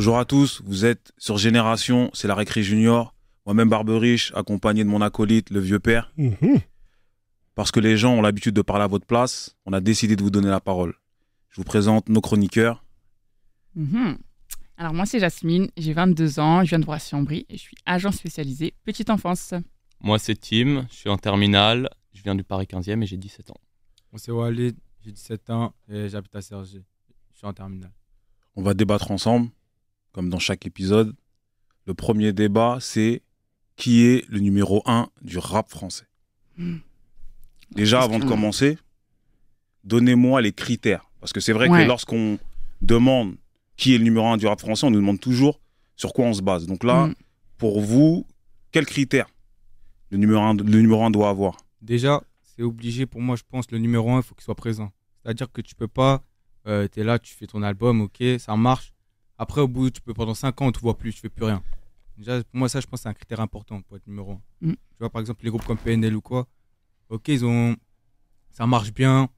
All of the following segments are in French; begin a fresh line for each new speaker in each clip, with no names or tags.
Bonjour à tous, vous êtes sur Génération, c'est la récré junior. Moi-même Barberiche, accompagné de mon acolyte, le vieux père. Mhm. Parce que les gens ont l'habitude de parler à votre place, on a décidé de vous donner la parole. Je vous présente nos chroniqueurs.
Mhm. Alors moi c'est Jasmine, j'ai 22 ans, je viens de voir en brie et je suis agent spécialisé petite enfance.
Moi c'est Tim, je suis en terminale, je viens du Paris 15e et j'ai 17 ans.
Moi c'est Walid, j'ai 17 ans et j'habite à Sergi, je suis en terminale.
On va débattre
ensemble comme dans chaque épisode, le premier débat, c'est qui est le numéro un du rap français.
Hmm. Déjà, avant de commencer,
donnez-moi les critères. Parce que c'est vrai que lorsqu'on demande qui est le numéro un du rap français, on nous demande toujours sur quoi on se base. Donc là, hmm. pour vous, quels critères le numéro un, doit avoir
Déjà, c'est obligé pour moi, je pense, le numéro un, il faut qu'il soit présent. C'est-à-dire que tu peux pas, euh, tu es là, tu fais ton album, ok, ça marche, après, au bout, tu peux, pendant 5 ans, on te voit plus, tu fais plus rien. Déjà, pour moi, ça, je pense, c'est un critère important pour être numéro 1. Mm. Tu vois, par exemple, les groupes comme PNL ou quoi, ok, ils ont. Ça marche bien,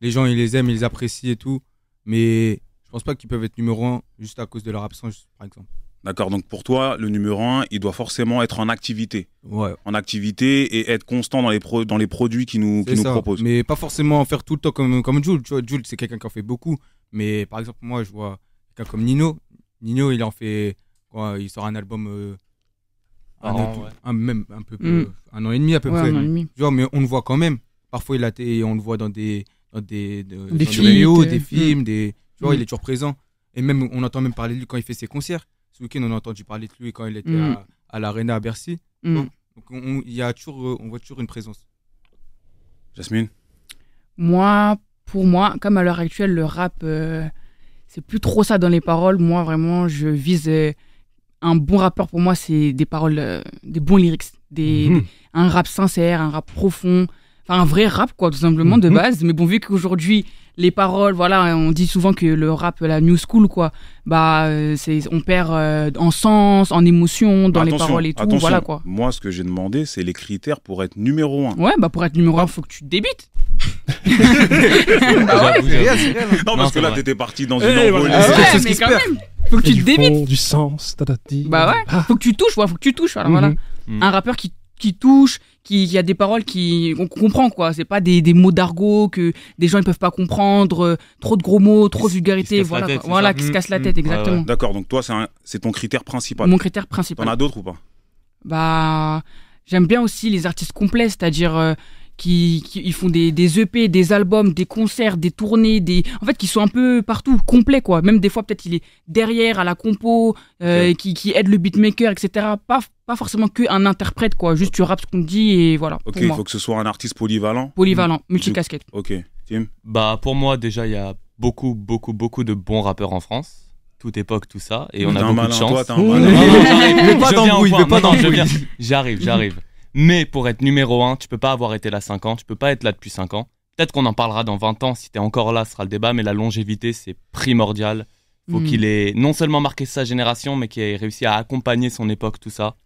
les gens, ils les aiment, ils les apprécient et tout, mais je pense pas qu'ils peuvent être numéro 1 juste à cause de leur absence, par exemple.
D'accord, donc pour toi, le numéro 1, il doit forcément être en activité. Ouais. En activité et être constant dans les, dans les produits qu'ils nous, qui nous propose. Mais
pas forcément faire tout le temps comme, comme Jules. Jules, c'est quelqu'un qui en fait beaucoup. Mais par exemple, moi, je vois quelqu'un comme Nino, Nino, il en fait. Quoi, il sort un album. Euh, un, an, un, même, un, peu mm. un an et demi à peu près. mais on le voit quand même. Parfois, il a on le voit dans des, des, films, des, vidéos, des mm. films, des, tu vois, mm. il est toujours présent. Et même, on entend même parler de lui quand il fait ses concerts. Ce week-end, on a entendu parler de lui quand il était à, à l'Arena à Bercy. Donc, on, y a toujours, euh, on voit toujours une présence. Jasmine
Moi, pour moi, comme à l'heure actuelle, le rap. Euh, c'est plus trop ça dans les paroles. Moi, vraiment, je vise euh, un bon rappeur pour moi, c'est des paroles, euh, des bons lyrics, des, mhm. un rap sincère, un rap profond, enfin un vrai rap quoi, tout simplement de mhm. base. Mais bon, vu qu'aujourd'hui les paroles, voilà, on dit souvent que le rap, la new school quoi, bah euh, c'est, on perd en sens, en émotion, dans les paroles et tout, voilà quoi.
Moi, ce que j'ai demandé, c'est les critères pour être numéro un. Ouais, bah pour être numéro un, ah. faut que
tu débites.
Ah c'est hein. Non, parce que là, t'étais parti dans eh, une ah C'est
quand même. Faut que tu te du débites. sens, bah ah. Faut que tu touches, faut que tu touches. voilà. Mhm. Un rappeur qui qui touche, qui, a des paroles qui comprend quoi. C'est pas des, des mots d'argot que des gens ne peuvent pas comprendre. Euh, trop de gros mots, trop de vulgarité. Qui se casse la voilà, tête, voilà, qui mhm. casse la mhm. tête exactement.
D'accord, donc toi, c'est c'est ton critère principal. Mon critère principal. T'en as d'autres ou pas
Bah, j'aime bien aussi les artistes complets, c'est-à-dire euh, qui, ils font des, des, EP, des albums, des concerts, des tournées, des en fait qui sont un peu partout, complet quoi. Même des fois peut-être il est derrière à la compo, euh, qui, qui, aide le beatmaker, etc. Pas pas forcément que interprète quoi. Juste tu rappes ce qu'on dit et voilà. Ok, il faut
que ce soit un artiste polyvalent. Polyvalent, multi multicasquette. Ok, Tim. Bah pour moi déjà il y a beaucoup beaucoup beaucoup de bons rappeurs en France toute époque, tout ça, et on a beaucoup de chance. Toi, un... pas J'arrive, j'arrive. Mais pour être numéro 1, tu peux pas avoir été là 5 ans, tu peux pas être là depuis 5 ans. Peut-être qu'on en parlera dans 20 ans, si tu es encore là, ce sera le débat, mais la longévité, c'est primordial. Faut hmm. qu'il ait non seulement marqué sa génération, mais qu'il ait réussi à accompagner son époque, tout ça.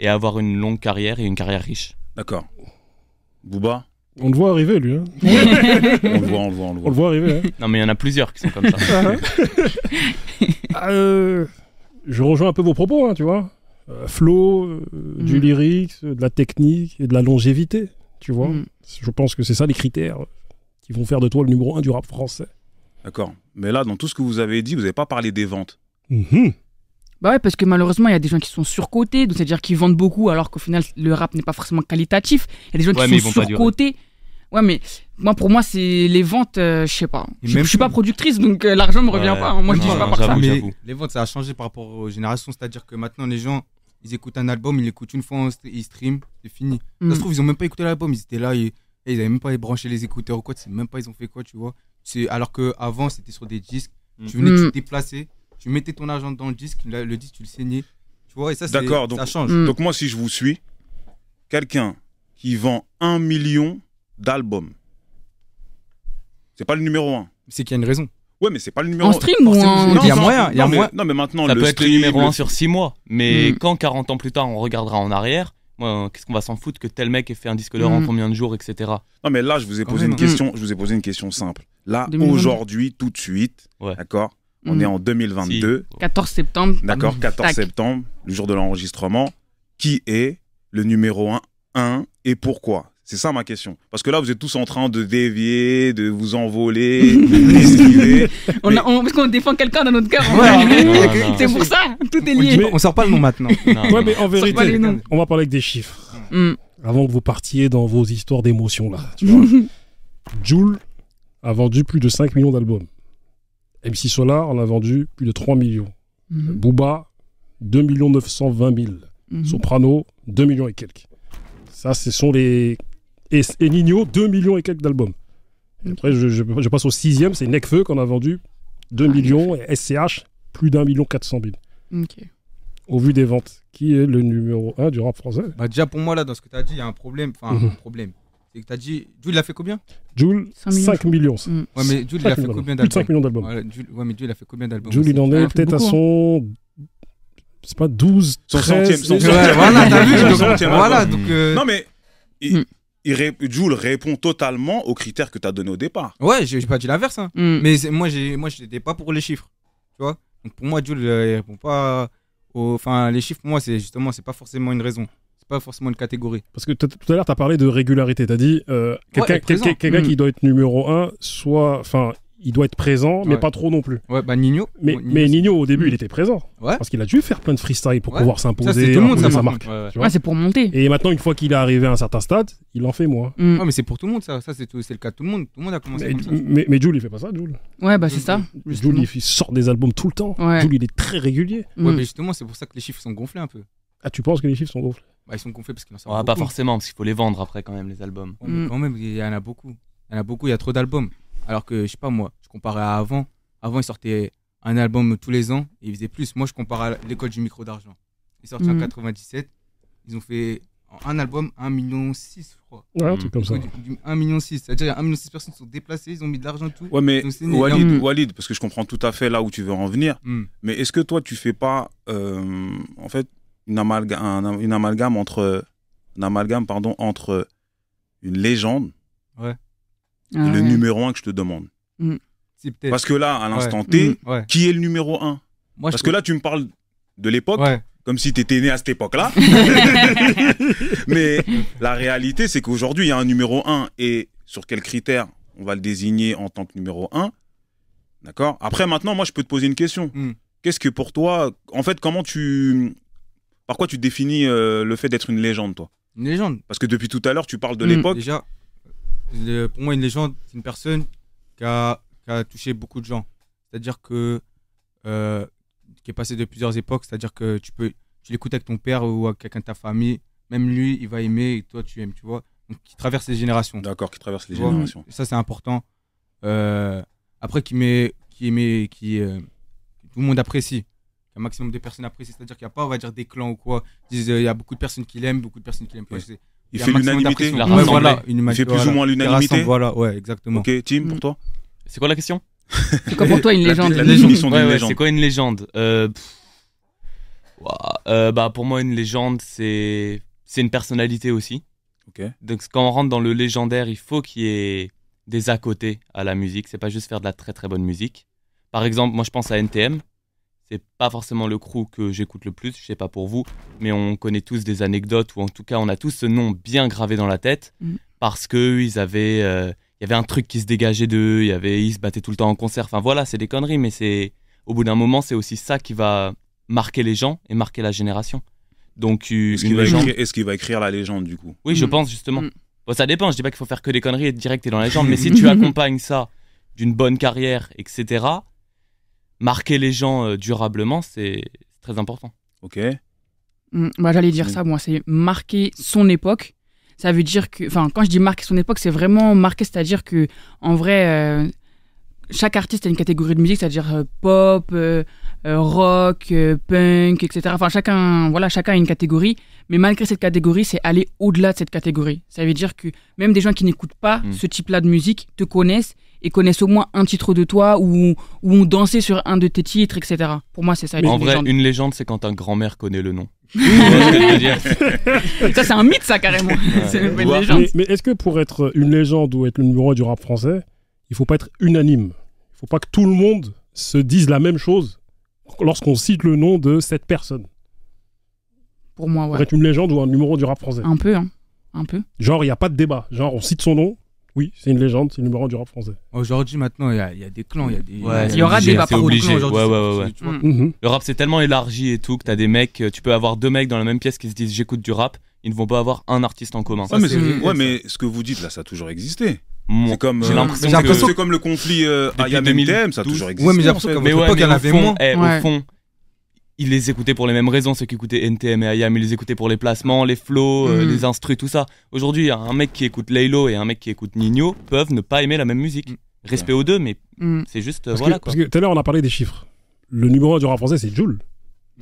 Et avoir une longue carrière et une carrière riche. D'accord. Bouba
on le voit arriver, lui. Hein. on le voit, on le voit, on le voit. On le voit arriver. Hein.
Non, mais il y en a plusieurs qui sont comme ça. Ah, hein.
euh, je rejoins un peu vos propos, tu vois. Euh, flow, euh, du mm. lyrique, euh, de la technique et de la longévité. Tu vois mm. Je pense que c'est ça les critères qui vont faire de toi le numéro 1 du rap français.
D'accord. Mais là, dans tout ce que vous avez dit, vous n'avez pas parlé des ventes.
Mm-hmm. Bah ouais, parce que malheureusement, il y a des gens qui sont surcotés, c'est-à-dire qu'ils vendent beaucoup alors qu'au final, le rap n'est pas forcément qualitatif. Il y a des gens qui sont surcotés. Ouais, mais moi, pour moi, c'est les ventes, Je je sais pas. Je suis pas productrice, donc l'argent l'argent me revient pas. Hein. Moi, je dis pas par les
ventes, ça a changé par rapport aux générations. C'est-à-dire que maintenant, les gens, ils écoutent un album, ils l'écoutent une fois, ils stream, c'est fini. Ça mm. se trouve, ils ont même pas écouté l'album, ils étaient là et, eh, ils avaient même pas branché les écouteurs ou quoi, tu sais même pas ils ont fait quoi, tu vois. C'est alors qu'avant, c'était sur des disques, mm. tu venais, tu mm. te déplaçais, tu mettais ton argent dans le disque, le, disque tu le saignais, tu vois, et ça, D'accord, ça change. Donc
moi, si je vous suis, quelqu'un qui vend un million d'albums, c'est pas le numéro un. C'est qu'il y a une raison. Ouais, mais c'est pas le numéro En stream ou
Il y a moyen. a Non,
mais maintenant, ça le peut être le numéro 1 sur 6 mois.
Mais hmm. quand 40 ans plus tard, on regardera en arrière, qu'est-ce qu'on va s'en foutre que tel mec ait fait un disque d'or en hmm. combien de jours, etc. Non, mais là, je vous ai posé, une,
question, je vous ai posé une question simple. Là, aujourd'hui, tout de suite, d'accord On hmm. est en 2022. 14 septembre. D'accord, 14 septembre, le jour de l'enregistrement. Qui est le numéro 1 1 et pourquoi c'est ça ma question. Parce que là, vous êtes tous en train de dévier, de vous envoler, de
on on, parce qu'on défend quelqu'un dans notre cœur. c'est pour ça, tout est lié.
On, ne sort pas le nom maintenant. on va parler avec des chiffres. Hmm. Avant que vous partiez dans vos histoires d'émotions là. Joule a vendu plus de 5 millions d'albums. MC Solar en a vendu plus de 3 millions. Hmm. Booba, 2 920 000. Soprano, 2 millions et quelques. Ça, ce sont les et, Nino, 2 millions et quelques d'albums. Après, je, je, passe au sixième, c'est Necfeu qu'on a vendu 2 ah, millions et SCH, plus d'un million 400 000. Ok. Au vu des ventes, qui est le numéro 1 du rap français
bah Déjà, pour moi, là, dans ce que tu as dit, il y a un problème. Enfin, mhm. un problème. C'est que tu as dit, Jules, il a fait combien
Jules, 5 millions. Mm. Ouais, mais Jules, il a fait combien d'albums Plus de 5 millions d'albums. Ouais, mais Jules, il a fait combien d'albums Jules, il en est ah, peut-être à son. c'est pas 12, 13... Son centième. Son
centième. voilà, t'as vu Voilà, donc. Euh, non, mais.
Mm. Jules répond totalement aux critères que tu as donnés au départ.
Ouais, j'ai pas dit l'inverse. Hein. Mm. Mais moi, moi, j'étais pas pour les chiffres. Tu vois Donc pour moi, Jules, euh, il répond pas. Aux... Enfin, les chiffres, pour moi, c'est justement, c'est pas forcément une raison. C'est pas forcément une catégorie.
Parce que tout à l'heure, tu as parlé de régularité. Tu as dit euh, quelqu'un qui mm. doit être numéro 1, soit. Enfin, il doit être présent, mais pas trop non plus.
Ouais, bah Nino. Mais, Nino, mais Nino au début, hmm. il était
présent. Ouais. Parce qu'il a dû faire plein de freestyle pour pouvoir s'imposer, tout le monde, ça, marque. Ouais, ah, c'est pour monter. Et maintenant, une fois qu'il est arrivé à un certain stade, il en fait moins.
Mmh. mais c'est pour tout le monde, ça. Ça, c'est, le cas de tout le monde. Tout le monde a commencé mais, comme ça. Mais, mais Jules, il fait pas ça, Jules. Ouais, bah c'est ça. Jules,
il sort des albums tout le temps. Jules, il est très
régulier. Hmm. Ouais, mais justement, c'est pour ça que les chiffres sont gonflés un peu. Ah, tu penses que les chiffres sont gonflés bah, Ils sont gonflés parce qu'il en sort. pas forcément, parce qu'il faut les vendre après, quand même, les albums. Hmm. Quand même, il y en a beaucoup. Il y en a beaucoup, il y a trop d'albums. Alors que, je sais pas moi, je comparais à avant. Avant, ils sortaient un album tous les ans et ils faisaient plus. Moi, je compare à l'école du micro d'argent. Ils sortaient en 97. Mhm. Ils ont fait un album 1,6 million, je crois. Ouais, un truc comme ça. 1,6 million, c'est-à-dire 1,6 million personnes sont déplacées, ils ont mis de l'argent, tout. Ouais, mais
Walid, parce que je comprends tout à fait là où tu veux en venir, hmm. mais est-ce que toi, tu fais pas, euh, en fait, une, amalga une amalgame entre, une amalgame, pardon, entre une légende
ouais. Ah le
numéro un que je te demande. Mm. Parce que là, à l'instant mm. T, qui est le numéro un Parce que là, tu me parles de l'époque, comme si tu étais né à cette époque-là. Mais la réalité, c'est qu'aujourd'hui, il y a un numéro un. Et sur quels critères on va le désigner en tant que numéro un D'accord Après, maintenant, moi, je peux te poser une question. Mm. Qu'est-ce que pour toi, en fait, comment tu. Par quoi tu définis euh, le fait d'être une légende, toi Une légende. Parce que depuis tout à l'heure, tu parles
de l'époque. Déjà pour moi, une légende, c'est une personne qui a, touché beaucoup de gens. C'est-à-dire que. Euh, qui est passé de plusieurs époques, c'est-à-dire que tu peux. Tu l'écoutes avec ton père ou avec quelqu'un de ta famille, même lui, il va aimer et toi, tu aimes, tu vois. Donc, qui traverse les générations. D'accord, qui traverse les générations. ça, c'est important. Euh, après, qui met. Qui, met, qui euh, tout le monde apprécie un maximum de personnes apprécient. C'est-à-dire qu'il n'y a pas, on va dire, des clans ou quoi. disent, il y a beaucoup de personnes qui l'aiment, beaucoup de personnes qui l'aiment pas. Il, fait l'unanimité. il fait plus ou moins l'unanimité. Voilà, ouais,
exactement. Ok, Tim, pour toi C'est quoi la question C'est quoi pour toi une légende C'est quoi une légende euh, euh, bah, Pour moi, une légende, c'est une personnalité aussi. Donc quand on rentre dans le légendaire, il faut qu'il y ait des à côté à la musique. C'est pas juste faire de la très très bonne musique. Par exemple, moi je pense à NTM c'est pas forcément le crew que j'écoute le plus, je sais pas pour vous, mais on connaît tous des anecdotes ou en tout cas on a tous ce nom bien gravé dans la tête mm. parce que ils avaient, euh, il y avait un truc qui se dégageait d'eux, il y avait, ils se battaient tout le temps en concert. Enfin voilà, c'est des conneries, mais c'est au bout d'un moment c'est aussi ça qui va marquer les gens et marquer la génération. Donc euh, est-ce qu'il va, écrire la légende du coup Oui, je mm. pense justement. Mm. ça dépend. Je dis pas qu'il faut faire que des conneries et direct et dans la légende, mais si tu accompagnes ça d'une bonne carrière, etc marquer les gens euh, durablement, c'est très important. Ok.
moi mm, bah, J'allais dire mm. ça, moi, c'est marquer son époque. Ça veut dire que, enfin, quand je dis marquer son époque, c'est vraiment marquer, c'est-à-dire que, en vrai, euh, chaque artiste a une catégorie de musique, c'est-à-dire euh, pop, euh, euh, rock, punk, etc. Enfin, chacun, voilà, chacun a une catégorie. Mais malgré cette catégorie, c'est aller au-delà de cette catégorie. Ça veut dire que même des gens qui n'écoutent pas mm. ce type-là de musique te connaissent et connaissent au moins un titre de toi ou, ont dansé sur un de tes titres, etc. Pour moi, c'est ça. En
vrai, légende. une légende, c'est quand un grand-mère connaît le nom. ça,
c'est un mythe, ça, carrément. c'est une légende. Mais, est-ce que pour être une légende ou être le numéro du rap français, il faut pas être unanime faut pas que tout le monde se dise la même chose lorsqu'on cite le nom de cette personne. Pour moi, ouais. Pour une légende ou un numéro du rap français. Un
peu, hein. Un peu.
Genre, il n'y a pas de débat. Genre, on cite son nom. Oui, c'est une légende, c'est le numéro du rap français.
Aujourd'hui, maintenant, il y, a des clans, il y a des. il y aura des débats par obligé. ouais, ouais, ouais, mhm.
Le rap, c'est tellement élargi et tout que as des mecs, euh, tu peux avoir deux mecs dans la même pièce qui se disent j'écoute du rap, ils ne vont pas avoir un artiste en commun. ouais, mais,
ce que vous dites là, ça a toujours existé.
C'est comme, j'ai euh, l'impression que c'est comme le conflit euh, Ayam ça a toujours existé. mais Au eh, fond, ils les écoutaient pour les mêmes raisons, ceux qui écoutaient NTM et IAM, ils les écoutaient pour les placements, les flows, euh, mhm. les instrus, tout ça. Aujourd'hui, un mec qui écoute Laylo et un mec qui écoute Nino peuvent ne pas aimer la même musique. Mm. Respect aux deux, mais mm. c'est juste. voilà, quoi. tout
à l'heure, on a parlé des chiffres. Le numéro 1 du rap français, c'est Jules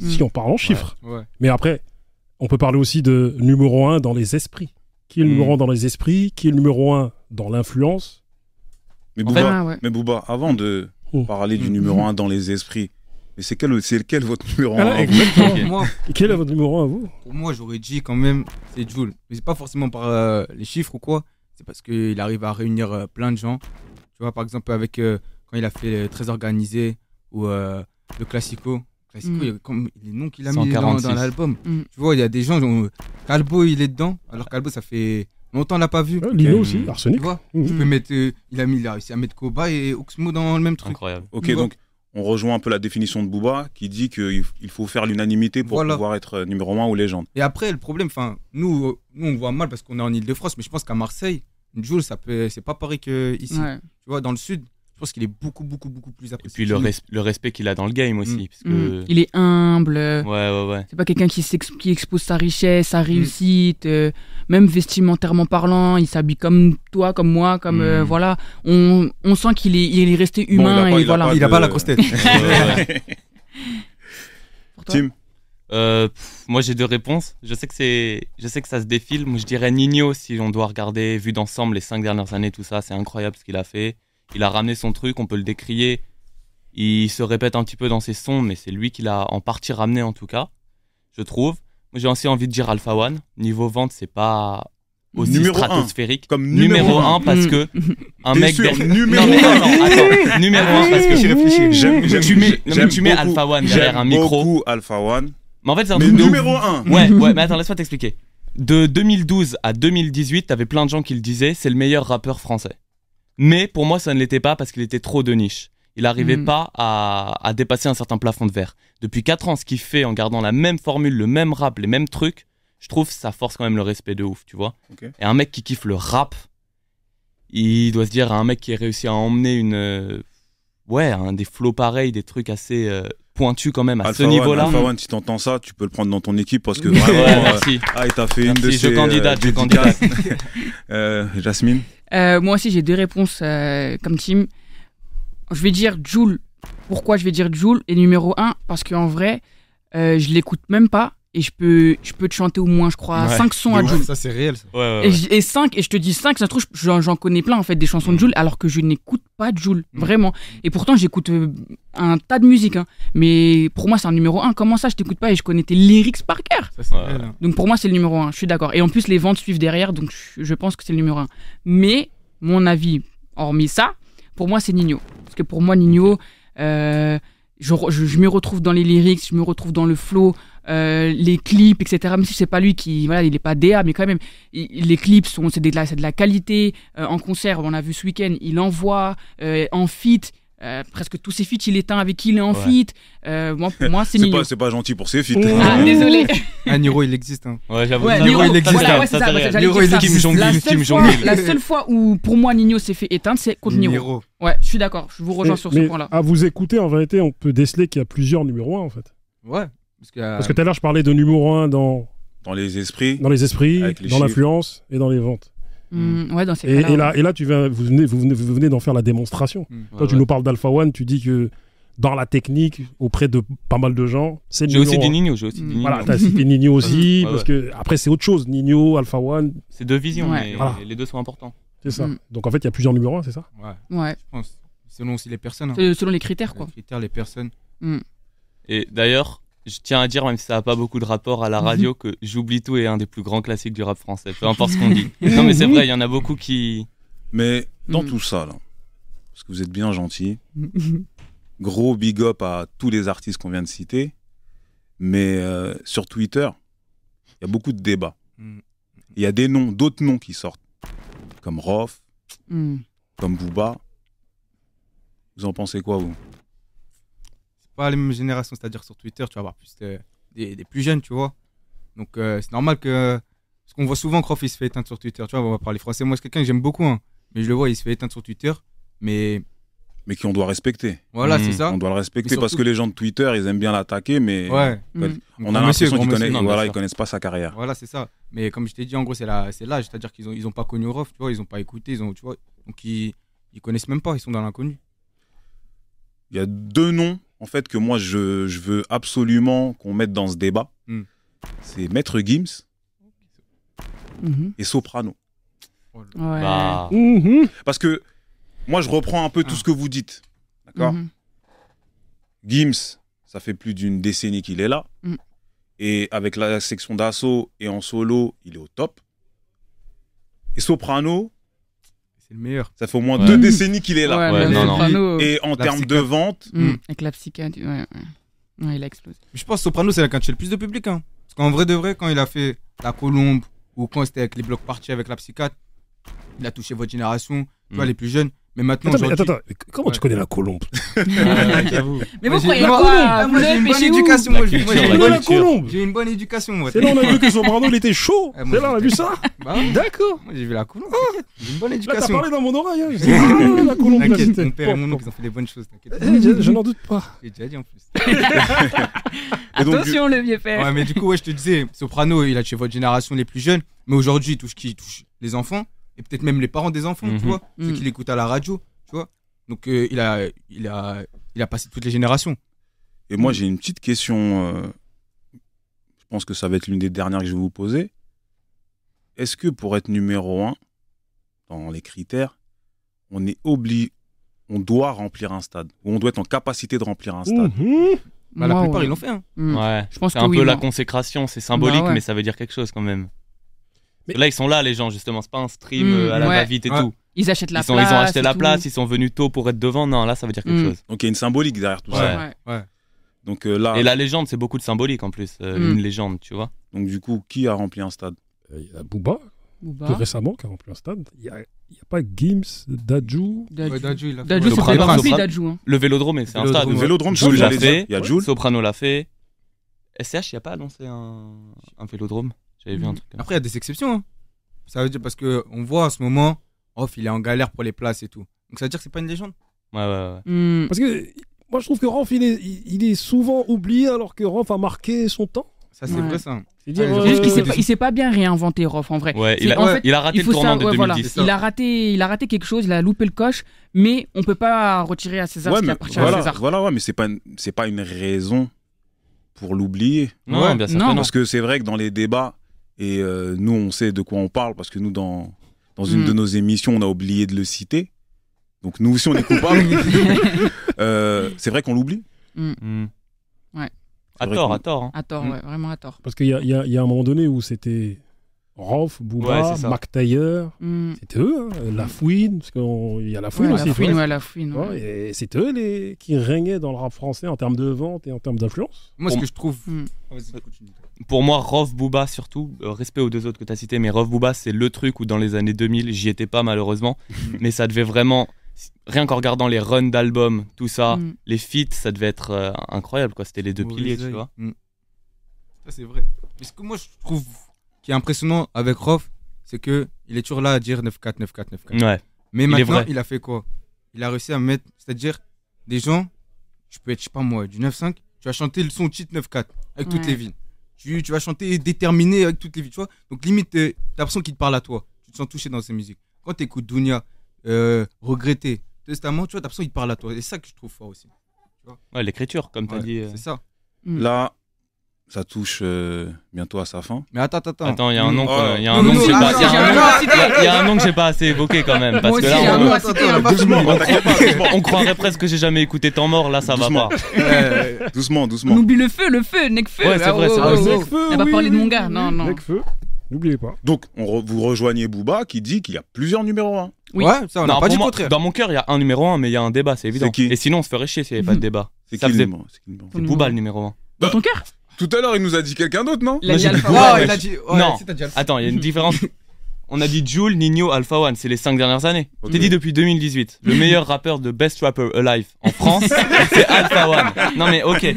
mm. Si on parle en chiffres. Mais après, on peut parler aussi de numéro 1 dans les esprits. Qui est le numéro 1 dans les esprits Qui est le numéro 1 dans l'influence. Mais,
Bouba, ah mais avant de oh. parler du numéro 1 dans les esprits, mais c'est quel, lequel votre
numéro 1 moi, Quel est votre numéro 1 à vous Pour moi, j'aurais dit quand même, c'est Jules. Mais c'est pas forcément par euh, les chiffres ou quoi, c'est parce qu'il arrive à réunir euh, plein de gens. Tu vois, par exemple, avec euh, quand il a fait Très Organisé ou le Classico. Classico, mm. il y comme, les noms qu'il a mis dans, l'album. Mm. Tu vois, il y a des gens. Calbo, il est dedans. Alors, Calbo, ça fait Longtemps, on l'a pas vu. Lino aussi, Arsenic. Mmh. Tu vois, euh, il a mis, réussi à mettre Koba et Oxmo dans le même truc. Incroyable. Ok, donc
on rejoint un peu la définition de Bouba qui dit qu'il faut faire l'unanimité pour pouvoir être euh, numéro 1 ou légende.
Et après, le problème, enfin, euh, nous, on voit mal parce qu'on est en Ile-de-France, mais je pense qu'à Marseille, Jules, ça peut, c'est pas pareil que ici. Tu vois, dans le sud, je pense qu'il est beaucoup, beaucoup, beaucoup plus apprécié. Et puis
le, respect qu'il a dans le game aussi. Mm. Mm. Il est humble. Ouais, ouais, ouais.
C'est pas quelqu'un qui, expose sa richesse, sa réussite, euh, même vestimentairement parlant, il s'habille comme toi, comme moi, comme euh, mm. voilà. On, sent qu'il est, il est resté humain il a pas, la grosse tête.
Tim. Euh, moi j'ai deux réponses. Je sais que c'est, je sais que ça se défile. Moi je dirais Nino si on doit regarder vu d'ensemble les cinq dernières années tout ça, c'est incroyable ce qu'il a fait il a ramené son truc, on peut le décrier. Il se répète un petit peu dans ses sons, mais c'est lui qui l'a en partie ramené en tout cas, je trouve. Moi, j'ai aussi envie de dire Alpha One. Niveau vente, c'est pas aussi stratosphérique. Comme numéro 1 parce que mm. un mec sûr, derrière... numéro 1 numéro 1 parce que J'aime, tu mets beaucoup, Alpha One derrière un micro. Beaucoup Alpha One. Mais en fait, c'est un numéro 1. Ouais, ouais, mais attends, laisse-moi t'expliquer. De 2012 à 2018, t'avais plein de gens qui le disaient, c'est le meilleur rappeur français. Mais pour moi, ça ne l'était pas parce qu'il était trop de niche. Il n'arrivait hmm. pas à, dépasser un certain plafond de verre. Depuis 4 ans, ce qu'il fait en gardant la même formule, le même rap, les mêmes trucs, je trouve ça force quand même le respect de ouf, tu vois. Et un mec qui kiffe le rap, il doit se dire à un mec qui a réussi à emmener une. Euh, ouais, des flots pareils, des trucs assez. Euh, pointus quand même à ce niveau-là. Alpha One,
si t'entends ça, tu peux le prendre dans ton équipe parce que ouais, merci. Euh, ah, il t'a fait une de je candidate, je candidate. Jasmine
euh, moi aussi, j'ai deux réponses euh, comme team. Je vais dire Joule. Pourquoi je vais dire Joule Et numéro 1, parce qu'en vrai, euh, je l'écoute même pas et je peux, je peux te chanter au moins, je crois, 5 sons à Jules. Ça,
c'est réel. et,
5, et je te dis 5, ça se trouve, j'en connais plein en fait des chansons de mm. Jules, alors que je n'écoute pas Jules, mm. vraiment. Et pourtant, j'écoute euh, un tas de musique, hein. mais pour moi, c'est un numéro 1. Comment ça, je t'écoute pas et je connais tes lyrics par cœur hein. Donc pour moi, c'est le numéro 1, je suis d'accord. Et en plus, les ventes suivent derrière, donc je pense que c'est le numéro 1. Mais mon avis, hormis ça, pour moi, c'est Nino. Parce que pour moi, Nino, euh, je, je me retrouve dans les lyrics, je me retrouve dans le flow. Euh, les clips, etc. Même si c'est pas lui qui, voilà, il est pas DA, mais quand même, les clips sont, c'est de, la, qualité. Euh, en concert, on a vu ce week-end, il envoie euh, en fit. presque tous ses feats, il éteint avec qui il est en fit feat. moi, pour moi, c'est pas
C'est pas gentil pour ses feats. Hein. ah, désolé. Ah, Niro, il existe. Hein. Ouais, j'avoue. Ouais, Niro, il existe. Niro, il existe.
la, seule la seule fois où, pour moi, Nino s'est fait éteindre, c'est contre Niro. Ouais, je suis d'accord. Je vous rejoins sur ce point-là.
À vous écouter, en vérité, on peut déceler qu'il y a plusieurs numéros 1, en fait. Ouais. Euh, parce que, tout à l'heure, je parlais de numéro un dans... Dans les esprits. Dans les esprits, dans l'influence et dans les ventes. Mm. Mm. ouais, dans ces et, là et, là, tu vous venez, vous venez, vous venez d'en faire la démonstration. Mm. Toi tu nous parles d'Alpha One, tu dis que dans la technique, auprès de pas mal de gens, c'est J'ai aussi des Nino, j'ai aussi des Nino. Voilà, t'as cité Nino aussi, parce que après, c'est autre chose. Nino, Alpha
One. C'est deux visions, les deux sont importants. C'est ça.
Donc en fait, il y a plusieurs numéros c'est ça
Ouais. Je
pense. Selon aussi les personnes. Hein. Selon les critères, quoi. Les critères, les personnes.
Et d'ailleurs, je tiens à dire, même si ça n'a pas beaucoup de rapport à la mhm. radio, que J'oublie tout est un des plus grands classiques du rap français, peu importe ce qu'on dit. Non, mais c'est vrai, il y en a beaucoup qui. Mais dans mm. tout ça,
parce que vous êtes bien gentil, gros big up à tous les artistes qu'on vient de citer, mais euh, sur Twitter, il y a beaucoup de débats. Mm. Il y a des noms, d'autres noms qui sortent, comme Rof, mm. comme Booba. Vous en pensez quoi, vous
pas les mêmes générations, c'est-à-dire sur Twitter, tu vas avoir plus des, plus jeunes, tu vois. Donc euh, c'est normal que. ce qu'on voit souvent Croft, il se fait éteindre sur Twitter, tu vois, on va parler français. Moi, c'est quelqu'un que j'aime beaucoup, hein, mais je le vois, il se fait éteindre sur Twitter, mais.
Mais qu'on doit respecter. Voilà, c'est mmh. ça. On doit le respecter parce que les gens de Twitter, ils aiment bien l'attaquer, mais. Ouais. On a l'impression qu'ils connaissent, voilà, ils connaissent pas sa carrière.
Voilà, c'est ça. Mais comme je t'ai dit, en gros, c'est l'âge, c'est-à-dire qu'ils ont, ils ont pas connu Rof, tu vois, ils ont pas écouté, ils ont, tu vois, donc ils, ils connaissent même pas, ils sont dans l'inconnu.
Il y a deux noms en fait, que moi, je, veux absolument qu'on mette dans ce débat, hmm. c'est Maître Gims mhm. et Soprano. Oh bah. mhm. Parce que moi, je reprends un peu tout ah. ce que vous dites. D'accord mhm. Gims, ça fait plus d'une décennie qu'il est là. Hmm. Et avec la section d'assaut et en solo, il est au top. Et Soprano, c'est le meilleur. Ça fait au moins deux décennies qu'il est là. Euh, Et en termes de
vente. Mm. Mm.
Avec la psychiatrie, il a explosé.
Je pense que Soprano, c'est la quand le plus de public. Hein. Parce qu'en vrai de vrai, quand il a fait La Colombe ou quand c'était avec les blocs partis avec la psychiatre, il a touché votre génération, tu mm. les plus jeunes. Mais maintenant, attends, attends, attends. comment tu connais la colombe Mais vous croyez quoi Vous une bonne éducation, moi. J'ai J'ai une bonne éducation, moi. C'est là on a vu que Soprano il était chaud. Ah, c'est là on a vu ça. Bah D'accord. J'ai vu la colombe. Ah. J'ai une bonne éducation. Là, t'as parlé dans mon oreille. Hein. Ah, la colombe, T'inquiète, mon père et mon oncle, ils ont fait des bonnes choses. T'inquiète. Eh, je n'en doute pas. J'ai déjà dit en plus. Attention, euh, le vieux père. Ouais, mais du coup, ouais, je te disais, Soprano, il a chez votre génération les plus jeunes. Mais aujourd'hui, il touche qui Il touche les enfants et peut-être même les parents des enfants, tu mhm. vois, ceux mhm. qui l'écoutent à la radio, tu vois. Donc euh, il, a, il, a, il a passé toutes les générations. Et moi, j'ai
une petite question. Euh, je pense que ça va être l'une des dernières que je vais vous poser. Est-ce que pour être numéro un dans les critères, on est obligé, on doit remplir un stade ou on doit être en capacité de remplir un stade mhm. bah, La plupart, ils l'ont fait. Hein.
Je pense c'est un peu la consécration, c'est symbolique, bah mais ça veut dire quelque chose quand même. Là, ils sont là, les gens, justement. C'est pas un stream hmm, euh, à la va-vite et tout. Ils achètent la place. Ils ont acheté la place, ils sont venus tôt pour être devant. Non, là, ça veut dire quelque hmm. chose. Donc, il y a une symbolique derrière tout ça. Donc, euh, là... Et la légende, c'est beaucoup de symbolique en plus. Euh, hmm. Une légende, tu vois. Donc, du coup, qui a rempli un stade Il y a Booba,
récemment, qui a rempli un stade. Il y a n'y a pas Gims, Dajou. Dajou, c'est il a Dajou hein. Le vélodrome, c'est un stade. Le vélodrome, Jules l'a fait. Il y a Jules.
Soprano l'a fait.
SCH, il n'y a pas annoncé un vélodrome Mm. Après, il y a des exceptions. Hein. Ça veut dire parce que on voit en ce moment, Off, il est en galère pour les places et tout. Donc ça veut dire que c'est pas une légende. Ouais, ouais, mm. Parce que
moi, je trouve que Rolf, il est, souvent oublié alors que Rolf a marqué son temps.
Ça, c'est vrai, ça. pas,
il s'est pas bien réinventé Rof en vrai. il, a, raté le tournant de 2010. Il a raté, il a raté quelque chose, il a loupé le coche, mais on peut pas retirer à César ce qui appartient à César.
Voilà, ouais, mais c'est pas, c'est pas une raison pour l'oublier. Non, bien sûr. Parce que c'est vrai que dans les débats, et euh, nous, on sait de quoi on parle parce que nous, dans, dans une hmm. de nos émissions, on a oublié de le citer. Donc nous aussi, on est coupables. Euh, c'est vrai qu'on l'oublie. Hmm. Hmm.
Ouais.
À tort, à
tort, hein. à tort.
ouais, vraiment à tort.
Parce qu'il y, y a, un moment donné où c'était Rolf, Booba, Mac Taylor, hmm. c'était eux, hein. La hmm. Fouine, parce qu'il y a La Fouine aussi. La La et c'était eux les, qui régnaient dans le rap français en termes de vente et en termes d'influence. Moi, ce que
je
trouve. Hmm. Ah, euh, pour moi,
Rolf, Booba, surtout, euh, respect aux deux autres que tu as cités, mais Rolf, Booba, c'est le truc où dans les années 2000, j'y étais pas malheureusement, mais ça devait vraiment. Rien qu'en regardant les runs d'albums, tout ça, les feats, ça devait être euh, incroyable, quoi. C'était les deux piliers, tu vois.
Ça, c'est vrai. Parce que moi, je trouve qui est impressionnant avec Rof, c'est que il est toujours là à dire 9-4, 9-4, 9-4. Mais maintenant, il a fait quoi Il a réussi à mettre, c'est-à-dire des gens, je peux être, je sais pas moi, du 9-5, tu vas chanter le son cheat 9-4 avec toutes les villes. Tu, tu, vas chanter déterminé avec toutes les villes, tu vois. Donc limite, euh, as l'impression qu'il te parle à toi. Tu te sens touché dans ses musiques. Quand tu écoutes Dunia, euh, Regretter, Testament, tu vois, as l'impression qu'il te parle à toi. Et c'est ça que je trouve fort aussi. ouais, l'écriture, comme tu as dit. Euh. C'est ça. Mm. Là,
ça touche euh, bientôt à sa fin. Mais attends, attends, attends. il y a un nom, il y a un nom que j'ai pas, il j'ai pas assez évoqué quand même, parce que là,
on croirait presque que j'ai jamais écouté tant mort, là, ça va pas.
Doucement, doucement. N'oublie le feu,
le feu, feu. Ouais,
c'est vrai, c'est oh,
vrai. Oh, oh. Elle va parler de mon gars, non, non. N'oubliez pas.
Donc, on vous rejoignez Booba qui dit qu'il y a plusieurs numéros 1. Oui. Ouais, ça, on n'a pas dit Dans mon cœur, il y a un numéro 1, mais il y a un débat, c'est évident. Et sinon, on se ferait chier s'il n'y avait pas de hmm. débat. C'est C'est Booba le numéro 1. Dans ton cœur tout à l'heure, il nous a dit quelqu'un d'autre, non Il dit Alpha One. Non. Attends, il y a une différence. On a dit Jules, Nino, Alpha One, c'est les 5 dernières années. On t'a dit depuis 2018, le meilleur rappeur de Best Rapper Alive en France, c'est Alpha One. Non mais ok.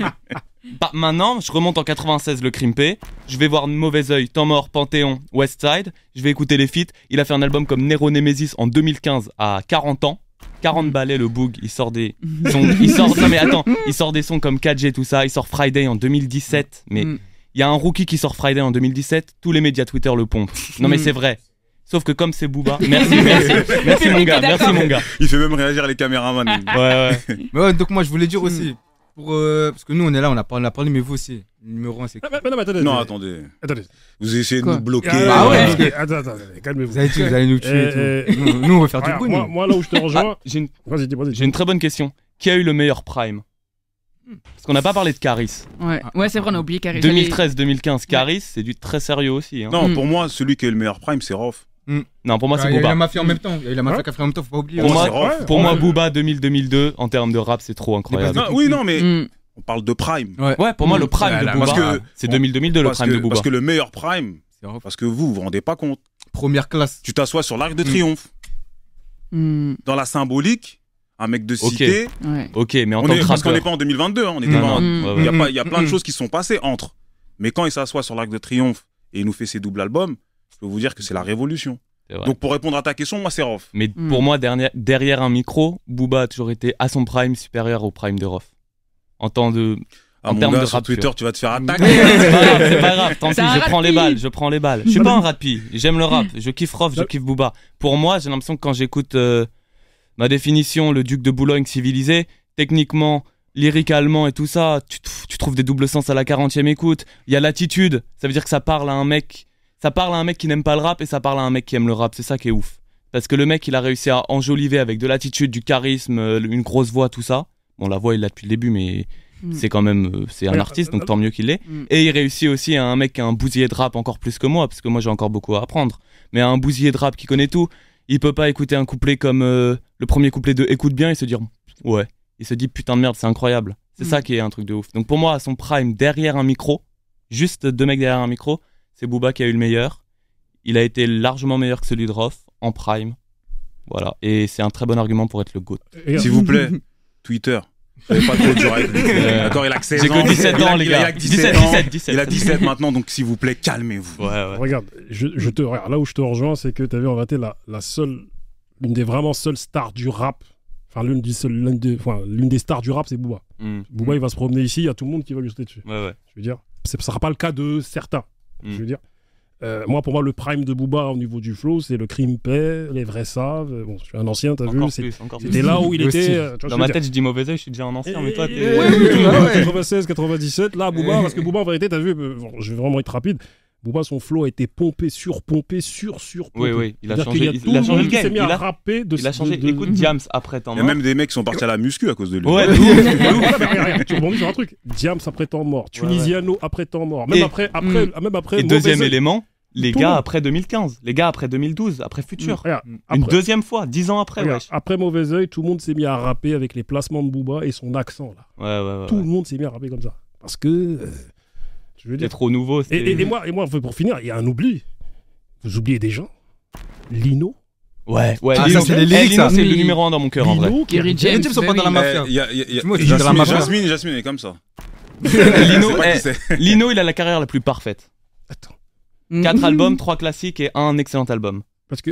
Bah, maintenant, je remonte en 96 le Crimpé, je vais voir Mauvais Oeil, Temps Mort, Panthéon, Westside, je vais écouter les feats. Il a fait un album comme Nero Nemesis en 2015 à 40 ans. 40 balais le boog, il sort des sons, non mais attends, il sort des sons comme 4G tout ça, il sort Friday en 2017 mais mm. il y a un rookie qui sort Friday en 2017, tous les médias Twitter le pompent. Non mais mm. c'est vrai.
Sauf que comme c'est Booba, merci, merci, mon gars, merci mon gars.
Il fait même réagir les caméramans. ouais ouais.
Mais donc moi je voulais dire mm. aussi pour euh, parce que nous on est là, on a parlé mais vous aussi numéro 1, c'est ah, non, attendez, attendez. Vous essayez de nous bloquer. Ah, ah ouais, que- Attends, attends, calmez-vous. Vous allez, vous allez nous tuer. et tout. Euh, euh, nous, on va
faire tout. bruit. moi, là où je te ah, rejoins,
J'ai une, j'ai une très bonne question. Qui a eu le meilleur prime Parce qu'on n'a pas parlé de Caris. Ouais, ouais
c'est vrai, on a oublié Caris.
2013-2015, Caris, c'est du très sérieux aussi. hein. Non, hmm. pour
moi, celui qui eu le meilleur prime, c'est
Rof. Hmm. Non, pour moi, c'est Il y a la mafia en même temps.
Il y a la mafia qui a fait en même temps, faut pas oublier. Pour moi, Pour moi,
Booba 2000-2002, en termes de rap, c'est trop incroyable. oui, non, mais hmm on parle de prime. Ouais, pour moi, le prime de Booba, c'est 2000-2002 le prime de Booba. Parce que le meilleur
prime, parce que vous, vous vous rendez pas compte. Première classe. Tu t'assois sur l'arc de mm. triomphe. Mm. Dans la symbolique, un mec de cité. Ok, mais en on tant est, Parce qu'on n'est pas en 2022, hein, on mm. Il, y a plein de choses qui sont passées entre. Mais quand il s'assoit sur l'arc de triomphe et il nous fait ses doubles albums, je peux vous dire que c'est la
révolution. Donc
pour répondre à ta question, moi c'est Rof.
Mais pour moi, derrière, derrière un micro, Booba a toujours été à son prime supérieur au prime de Rof en temps de. Ah, en termes de sur Twitter, tu vas te faire attaquer. c'est pas grave, Tant pis, je prends les balles, je prends les balles. Je suis pas un rapi, J'aime le rap. Je kiffe Rof, je kiffe Booba. Pour moi, j'ai l'impression que quand j'écoute euh, ma définition, le duc de Boulogne civilisé, techniquement, lyriquement et tout ça, tu, tu trouves des doubles sens à la 40e écoute. Il y a l'attitude. Ça veut dire que ça parle à un mec. Ça parle à un mec qui n'aime pas le rap et ça parle à un mec qui aime le rap. C'est ça qui est ouf. Parce que le mec, il a réussi à enjoliver avec de l'attitude, du charisme, euh, une grosse voix, tout ça on la voit, il l'a depuis le début, mais mm. c'est quand même euh, c'est un artiste, donc tant mieux qu'il l'est. Mm. Et il réussit aussi à un mec qui a un bousiller de rap encore plus que moi, parce que moi j'ai encore beaucoup à apprendre. Mais un bousiller de rap qui connaît tout, il peut pas écouter un couplet comme euh, le premier couplet de Écoute bien et se dire ouais. Il se dit putain de merde, c'est incroyable. C'est mm. ça qui est un truc de ouf. Donc pour moi, à son prime, derrière un micro, juste deux mecs derrière un micro, c'est Booba qui a eu le meilleur. Il a été largement meilleur que celui de Roth en prime. Voilà, et c'est un très bon argument pour être le GOAT. S'il vous plaît, Twitter. J'avais pas trop dur avec lui. il a 16 ans. J'ai que 17 ans, les gars. Il a
17, 17, 17. Il a 17 maintenant, donc s'il vous plaît, calmez-vous. Ouais, ouais.
Regarde, je, je te, regarde, là où je te rejoins, c'est que tu as vu, on vérité la, la seule, une des vraiment seules stars du rap Enfin, l'une des, de, enfin, des, stars du rap, c'est Booba. Mmh. Booba, mmh. il va se promener ici, il y a tout le monde qui va lui sauter dessus. Ouais, ouais. Je veux dire, ce ne sera pas le cas de certains. Mmh. Je mm. veux dire, euh, moi, pour moi, le prime de Booba au niveau du flow, c'est le crime paix, les vrais savent. Bon, je suis un ancien, t'as vu C'était là où il était. Dans ma tête, je dis
mauvais oeil, je suis déjà un ancien, mais toi, t'es. Ouais, 96, 97, là, Booba, parce que
Booba, en vérité, t'as vu, euh, je vais vraiment être rapide. Booba, son flow a été pompé, surpompé, sur, sur. Oui, oui, il a changé. Il, a le game. Il, a rappé de Il a changé. De, de... Écoute, Diams après temps mort. Il y a même
des mecs qui sont partis à la muscu à cause de lui. Ouais, Tu rebondis sur un truc.
Diams
après temps mort.
Tunisiano après temps mort. Même après, après, hmm. même après. Et deuxième élément. Les gars
après 2015, les gars après 2012, après Futur. Hmm. Une deuxième fois, dix ans après. Après Mauvais Oeil, tout le monde s'est mis à
rapper avec les placements de Booba et son accent. Là. Ouais, ouais, tout le monde s'est mis à rapper comme ça. Parce que. Euh,
je veux trop nouveau. Et, moi,
et moi, pour finir, il y a un oubli. Vous oubliez des gens Lino
Ouais, Lino, c'est le numéro 1 dans mon cœur en vrai. Lino, Kerry James, sont pas eh, dans la mafia. Jasmine, Jasmine est comme ça. Lino, eh, Lino, il a la carrière la plus parfaite. Attends. 4 mhm. albums, 3 classiques et un excellent album. Parce que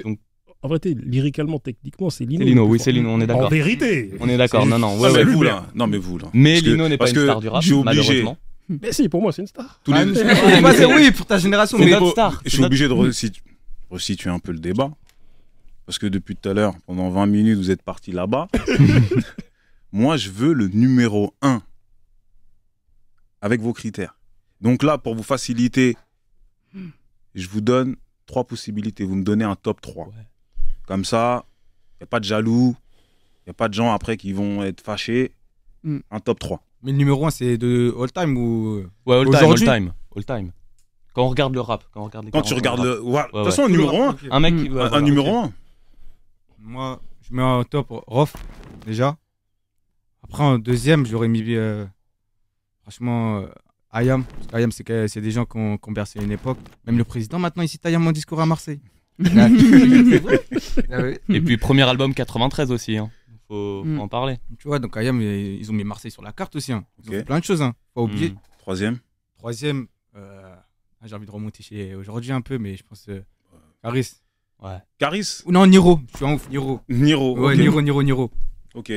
en vrai lyricalement, techniquement, c'est Lino. Lino, oui, c'est Lino, on est d'accord. En vérité
On est d'accord, non, non. Ah, mais vous, là. Non, mais vous, là. Mais Lino n'est pas une star du rap, malheureusement.
Hmm. Mais si, pour moi, c'est une star. Ah, oui, pour ta génération, c'est une star. Je suis obligé de
resituer, un peu le débat. Parce que depuis tout à l'heure, pendant 20 minutes, vous êtes parti là-bas. moi, je veux le numéro 1 avec vos critères. Donc là, pour vous faciliter, hmm. je vous donne trois possibilités. Vous me donnez un top 3. Comme ça, il n'y a pas de jaloux, il n'y a pas de gens après qui vont être fâchés. Hmm. Un top 3.
Mais le numéro 1, c'est de all time ou. Ouais, all time, all time.
All time. Quand on regarde le rap. Quand, on regarde quand tu regardes le. De toute
façon, un numéro 1. Un mec. un numéro 1. Moi, je mets en top Rof, déjà. Après, en deuxième, j'aurais mis. Euh, franchement. Euh, Ayam. Ayam, c'est c'est des gens qui ont, qui une époque. Même le président, maintenant, il cite Ayam en discours à Marseille.
et
puis, premier album 93 aussi. Hein faut, faut mm. en parler. Tu vois, donc Ayam, ils ont mis Marseille sur la carte aussi. Hein. Ils ont plein de choses, hein. pas oublier. Mm. Troisième. Troisième, euh, ah, j'ai envie de remonter chez aujourd'hui un peu, mais je pense. Euh, Caris. Ouais. Caris Ou Non, Niro. Je suis ouf, Niro. Niro. Ouais, Niro, Niro, Niro. Ok.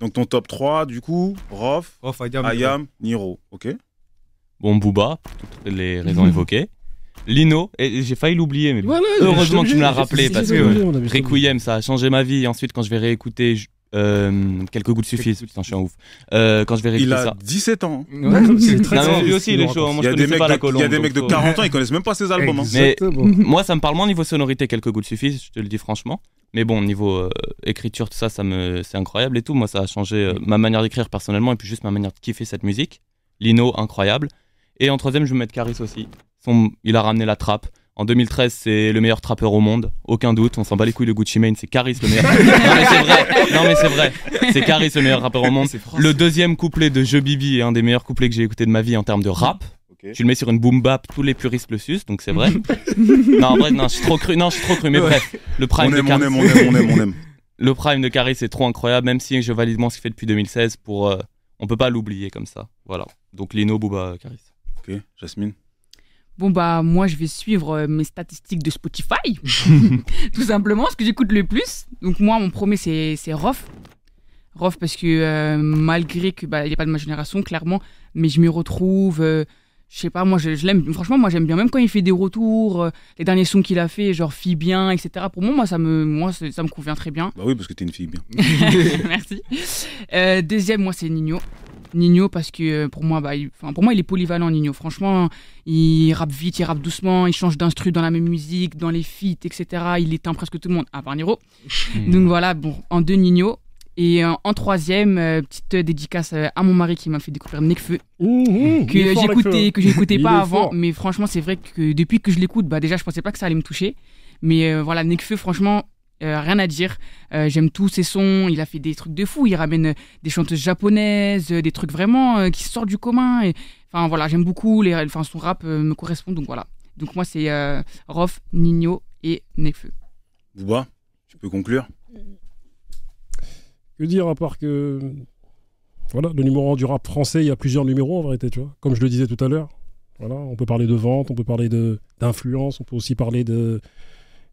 Donc ton top 3, du coup, Rof, Ayam, Niro. Ok.
Bon, Booba, pour toutes les raisons mm-hmm. évoquées. Lino, et j'ai failli l'oublier, mais heureusement que tu me l'as rappelé parce que Requiem, ça a changé ma vie. Ensuite, quand je vais réécouter, euh, quelques gouttes suffisent. Putain, je suis un ouf. Euh, quand je vais réécouter ça. Il a 17 ans. très aussi, il chaud. Moi, la Il y a des
mecs de 40 euh, ans, ils connaissent même pas ses albums. Hein. Mais moi,
ça me parle moins niveau sonorité. Quelques gouttes suffisent, je te le dis franchement. Mais bon, niveau écriture, tout ça, ça me, c'est incroyable et tout. Moi, ça a changé ma manière d'écrire personnellement et puis juste ma manière de kiffer cette musique. Lino, incroyable. Et en troisième, je vais mettre Caris aussi. Son... Il a ramené la trappe. En 2013, c'est le meilleur trappeur au monde, aucun doute. On s'en bat les couilles de Gucci Mane, c'est Caris le meilleur. non mais c'est vrai, non mais c'est vrai. C'est Caris le meilleur rappeur au monde. Le deuxième couplet de Je Bibi est un des meilleurs couplets que j'ai écouté de ma vie en termes de rap. Je Tu le mets sur une boom bap, tous les puristes le sus, donc c'est vrai. non, en vrai, je suis trop cru, mais bref, le prime de Caris. On aime, on aime, on aime, Le prime de Caris est trop incroyable, même si je valide moins ce qu'il fait depuis 2016, pour, euh, on peut pas l'oublier comme ça. Voilà. Donc Lino, Booba, Caris. Ok, Jasmine
Bon, bah, moi, je vais suivre euh, mes statistiques de Spotify, tout simplement, ce que j'écoute le plus. Donc, moi, mon premier, c'est, c'est Rof. Rof, parce que euh, malgré qu'il bah, n'est pas de ma génération, clairement, mais je m'y retrouve. Euh, je sais pas, moi, je, je, l'aime. Franchement, moi, j'aime bien. Même quand il fait des retours, les derniers sons qu'il a fait, genre fille bien, etc. Pour moi, moi ça me, moi, ça me convient très bien. Bah oui, parce que t'es une fille bien. Merci. deuxième, moi, c'est Nino. Nino parce que euh, pour moi, bah, il, pour moi, il est polyvalent Nino. Franchement, il rappe vite, il rappe doucement, il change d'instru dans la même musique, dans les feats, etc. Il éteint presque tout le monde, à part Niro. Hmm. Donc voilà, bon, en deux nigno Et euh, en, troisième, euh, petite dédicace à mon mari qui m'a fait découvrir Nekfeu, que j'écoutais, que j'écoutais pas avant, mais franchement, c'est vrai que depuis que je l'écoute, bah déjà, je pensais pas que ça allait me toucher. Mais voilà, Nekfeu, franchement, euh, rien à dire. Euh, j'aime tous ses sons. Il a fait des trucs de fou. Il ramène euh, des chanteuses japonaises, des trucs vraiment qui sortent du commun. enfin voilà, j'aime beaucoup. Les, enfin, son rap me correspond. Donc voilà. Donc moi, c'est Rof, Nino et
Nekfeu. Bouba, tu peux conclure
Que dire à part que. Voilà, le numéro 1 du rap français, il y a plusieurs numéros en vérité, tu vois. Comme je le disais tout à l'heure, voilà, on peut parler de vente, on peut parler d'influence, on peut aussi parler de,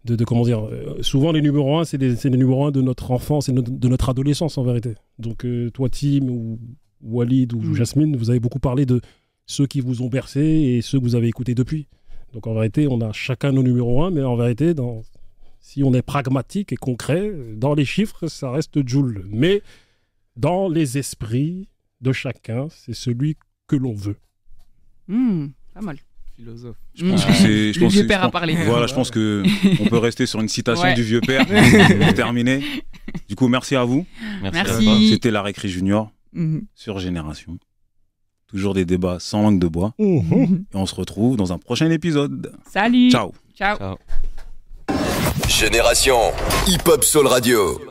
de, comment dire euh, souvent les numéros 1 c'est les, numéros 1 de notre enfance et de notre adolescence en vérité donc euh, toi Tim ou Walid ou mm. Jasmine vous avez beaucoup parlé de ceux qui vous ont bercé et ceux que vous avez écoutés depuis donc en vérité on a chacun nos numéros 1 mais en vérité dans... si on est pragmatique et concret dans les chiffres ça reste Joule mais dans les esprits de chacun c'est celui que l'on veut
Hum, pas mal je
pense que mmh.
c'est. Le vieux père Voilà, je pense que on peut rester sur une citation du vieux père pour terminer. Du coup, merci à vous. Merci. vous. Euh, c'était la récré junior mmh. sur Génération. Toujours des débats sans langue de bois. Oh, oh. Et on se retrouve dans un prochain épisode. Salut. Ciao. Ciao. Ciao. Génération Hip Hop Soul Radio.